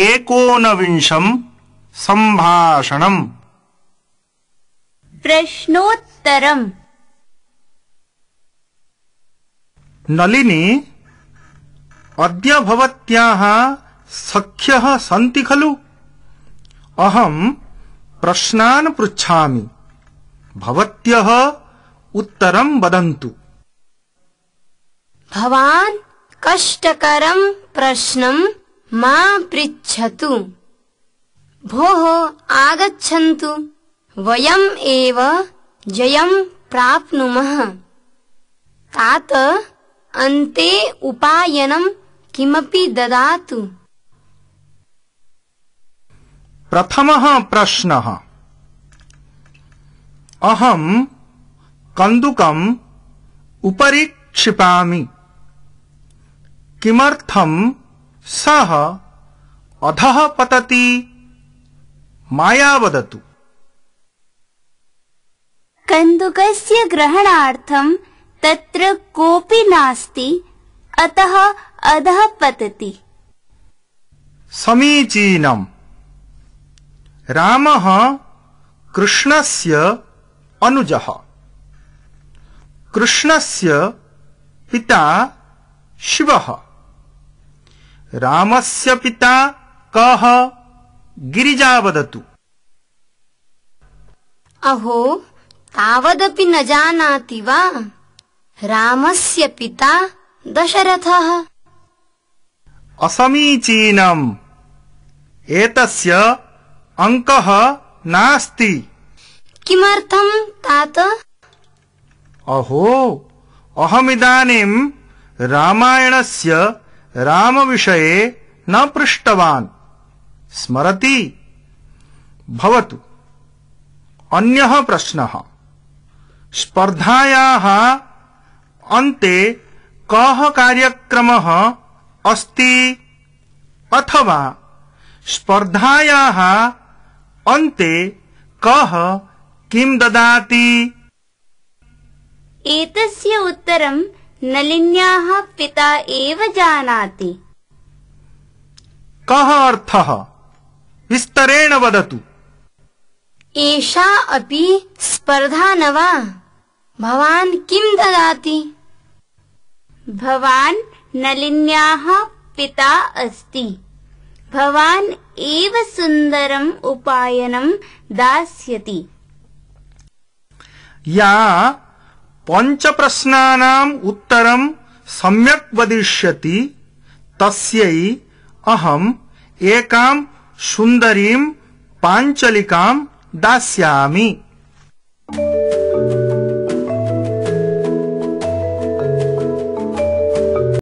एकोनविंशम् सम्भाषणम् प्रश्नोत्तरम् नलिनी अद्य भवत्याः सख्यः सन्ति खलु अहम् प्रश्नान् पृच्छामि भवत्यः उत्तरम् वदन्तु भवान् कष्टकरम् प्रश्नम् मा पृच्छतु भोः आगच्छन्तु वयम् एव जयम् प्राप्नुमः तात अन्ते उपायनम् किमपि ददातु प्रथमः प्रश्नः अहम् कन्दुकम् उपरि क्षिपामि किमर्थम् सः अधः पतति माया वदतु कन्दुकस्य ग्रहणार्थं तत्र कोऽपि नास्ति अतः अधः पतति समीचीनम् रामः कृष्णस्य अनुजः कृष्णस्य पिता शिवः रामस्य पिता कः गिरिजा वदतु अहो तावदपि न जानाति वा रामस्य पिता दशरथः असमीचीनम् एतस्य अङ्कः नास्ति किमर्थम् तात अहो अहमिदानीम् रामायणस्य पृष्टवान् स्मरति भवतु स्पर्धायाः अन्ते कः कार्यक्रमः अस्ति अथवा स्पर्धायाः किम् ददाति एतस्य उत्तरम् नलिन्याः पिता एव जानाति कः अर्थः विस्तरेण वदतु एषा अपि स्पर्धा न वा भवान् किं ददाति भवान् नलिन्याः पिता अस्ति भवान् एव सुन्दरम् उपायनं दास्यति या पञ्चप्रश्नानाम् उत्तरम् सम्यक् वदिष्यति तस्यै अहम् एकाम् सुन्दरीम् पाञ्चलिकाम् दास्यामि